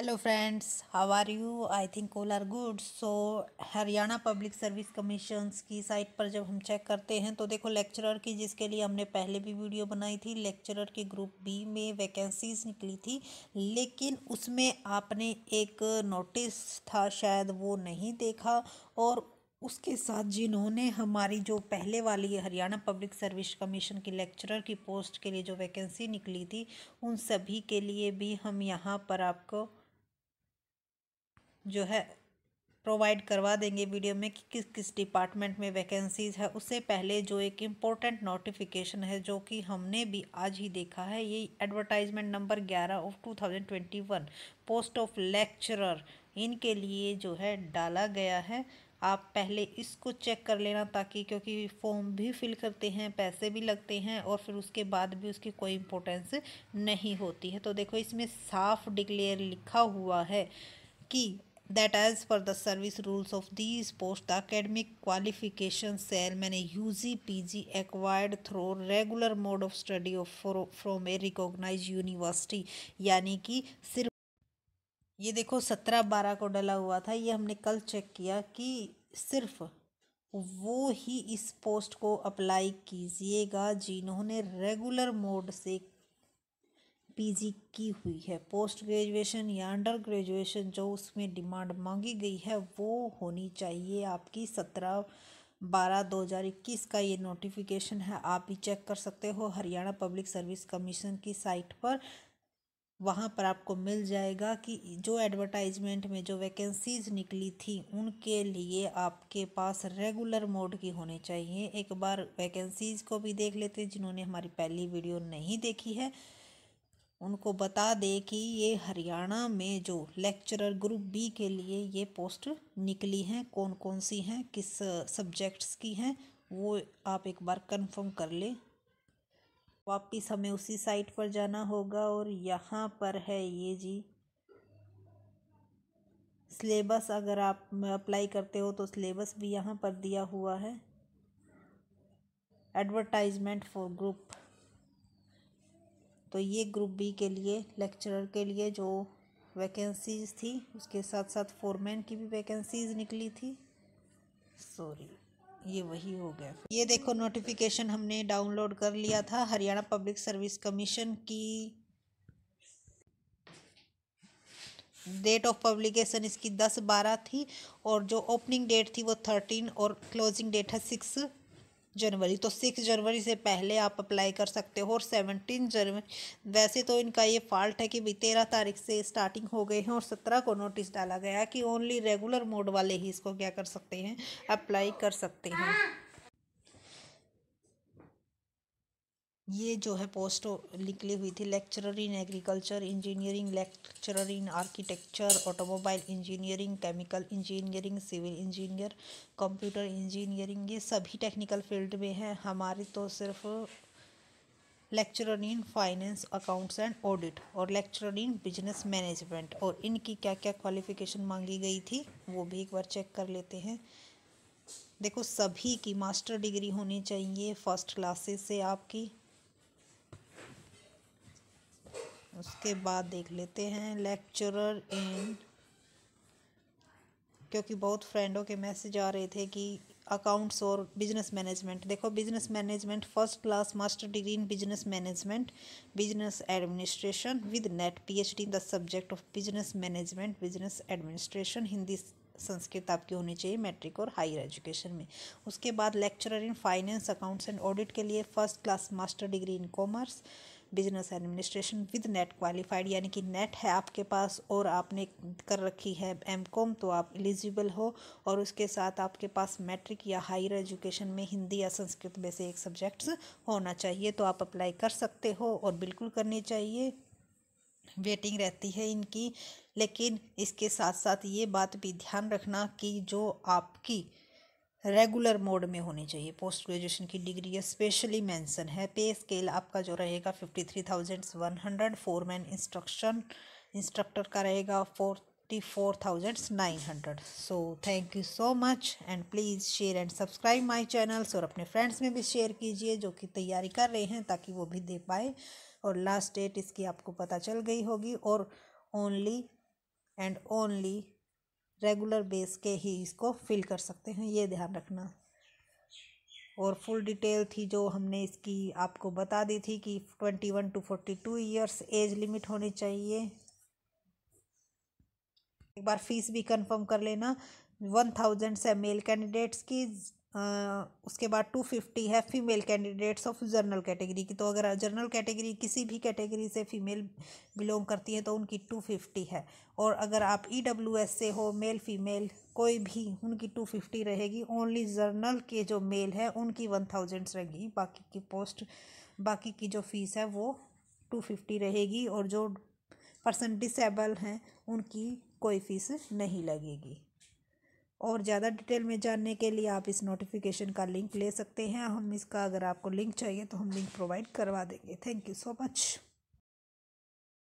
hello friends how are you I think all are good so Haryana public service commission की site पर जब हम check करते हैं तो देखो लेक्चरर की जिसके लिए हमने पहले भी वीडियो बनाई थी लेक्चरर की ग्रुप बी में वैकेंसीज निकली थी लेकिन उसमें आपने एक नोटिस था शायद वो नहीं देखा और उसके साथ जिन्होंने हमारी जो पहले वाली हरियाणा पब्लिक सर्विस कमीशन की लेक्चरर की पोस्ट के लिए जो वैकेंसी निकली थी उन सभी के लिए भी हम यहाँ पर आपको जो है प्रोवाइड करवा देंगे वीडियो में कि किस किस डिपार्टमेंट में वैकेंसीज़ है उससे पहले जो एक इम्पोर्टेंट नोटिफिकेशन है जो कि हमने भी आज ही देखा है ये एडवर्टाइजमेंट नंबर ग्यारह of two thousand twenty one post of lecturer इनके लिए जो है डाला गया है आप पहले इसको चेक कर लेना ताकि क्योंकि फॉर्म भी फिल करते हैं पैसे भी लगते हैं और फिर उसके बाद भी उसकी कोई इम्पोर्टेंस नहीं होती है तो देखो इसमें साफ डिक्लेयर लिखा हुआ है कि that as per the service rules of this post the academic qualification shall मैंने U G P G acquired through regular mode of study of from a recognise university यानी कि सिर्फ ये देखो सत्रह बारह को डला हुआ था ये हमने कल चेक किया कि सिर्फ वो ही इस पोस्ट को अप्लाई कीजिएगा जिन्होंने रेगुलर मोड से पीजी की हुई है पोस्ट ग्रेजुएशन या अंडर ग्रेजुएशन जो उसमें डिमांड मांगी गई है वो होनी चाहिए आपकी सत्रह बारह दो हज़ार इक्कीस का ये नोटिफिकेशन है आप भी चेक कर सकते हो हरियाणा पब्लिक सर्विस कमीशन की साइट पर वहाँ पर आपको मिल जाएगा कि जो एडवर्टाइजमेंट में जो वैकेंसीज निकली थी उनके लिए आपके पास रेगुलर मोड की होने चाहिए एक बार वैकेंसीज को भी देख लेते हैं जिन्होंने हमारी पहली वीडियो नहीं देखी है उनको बता दे कि ये हरियाणा में जो लेक्चरर ग्रुप बी के लिए ये पोस्ट निकली हैं कौन कौन सी हैं किस सब्जेक्ट्स की हैं वो आप एक बार कंफर्म कर लें वापिस हमें उसी साइट पर जाना होगा और यहाँ पर है ये जी सिलेबस अगर आप अप्लाई करते हो तो सिलेबस भी यहाँ पर दिया हुआ है एडवर्टाइजमेंट फॉर ग्रुप तो ये ग्रुप बी के लिए लेक्चरर के लिए जो वैकेंसीज़ थी उसके साथ साथ फोरमैन की भी वैकेंसीज़ निकली थी सॉरी ये वही हो गया ये देखो नोटिफिकेशन हमने डाउनलोड कर लिया था हरियाणा पब्लिक सर्विस कमीशन की डेट ऑफ पब्लिकेशन इसकी दस बारह थी और जो ओपनिंग डेट थी वो थर्टीन और क्लोजिंग डेट है सिक्स जनवरी तो सिक्स जनवरी से पहले आप अप्लाई कर सकते हो और सेवनटीन जनवरी वैसे तो इनका ये फॉल्ट है कि भाई तेरह तारीख से स्टार्टिंग हो गए हैं और सत्रह को नोटिस डाला गया कि ओनली रेगुलर मोड वाले ही इसको क्या कर सकते हैं अप्लाई कर सकते हैं ये जो है पोस्ट निकली हुई थी lecturer in agriculture engineering lecturer in architecture automobile engineering chemical engineering civil engineer computer engineering ये सभी टेक्निकल फील्ड में है हमारे तो सिर्फ lecturer in finance accounts and audit और लेक्चरर इन बिजनेस मैनेजमेंट और इनकी क्या क्या क्वालिफिकेशन मांगी गई थी वो भी एक बार चेक कर लेते हैं देखो सभी की मास्टर डिग्री होनी चाहिए फर्स्ट क्लासेस से आपकी उसके बाद देख लेते हैं लेक्चरर इन क्योंकि बहुत फ्रेंडों के मैसेज आ रहे थे कि अकाउंट्स और बिजनेस मैनेजमेंट देखो business management first class master degree in business management business administration with NET PhD in the subject of business management business administration Hindi Sanskrit आपकी होनी चाहिए मैट्रिक और हायर एजुकेशन में उसके बाद lecturer in finance accounts and audit के लिए first class master degree in commerce business administration with NET qualified यानी कि नेट है आपके पास और आपने कर रखी है एम कॉम तो आप एलिजिबल हो और उसके साथ आपके पास मैट्रिक या हायर एजुकेशन में हिंदी या संस्कृत में से एक सब्जेक्ट्स होना चाहिए तो आप अप्लाई कर सकते हो और बिल्कुल करनी चाहिए वेटिंग रहती है इनकी लेकिन इसके साथ साथ ये बात भी ध्यान रखना कि जो आपकी रेगुलर मोड में होनी चाहिए पोस्ट ग्रेजुएशन की डिग्री स्पेशली मेंशन है पे स्केल आपका जो रहेगा fifty three thousand one hundred four man instruction instructor का रहेगा forty four thousand nine hundred so thank you so much and please share and subscribe my channels और अपने friends में भी शेयर कीजिए जो कि तैयारी कर रहे हैं ताकि वो भी दे पाए और लास्ट डेट इसकी आपको पता चल गई होगी और only and only regular base के ही इसको फिल कर सकते हैं ये ध्यान रखना और फुल डिटेल थी जो हमने इसकी आपको बता दी थी कि twenty one to forty two years age limit होनी चाहिए एक बार फीस भी कंफर्म कर लेना वन थाउजेंड से मेल कैंडिडेट्स की उसके बाद टू फिफ्टी है female candidates of general category की तो अगर जर्नल कैटेगरी किसी भी कैटेगरी से फीमेल बिलोंग करती है तो उनकी टू फिफ्टी है और अगर आप ई डब्ल्यू एस से हो मेल फीमेल कोई भी उनकी टू फिफ्टी रहेगी ओनली जर्नल के जो मेल है उनकी वन थाउजेंड रहेगी बाकी की पोस्ट बाकी की जो फीस है वो टू फिफ्टी रहेगी और जो पर्सन डिसेबल हैं उनकी कोई फीस नहीं लगेगी और ज़्यादा डिटेल में जानने के लिए आप इस नोटिफिकेशन का लिंक ले सकते हैं हम इसका अगर आपको लिंक चाहिए तो हम लिंक प्रोवाइड करवा देंगे थैंक यू सो मच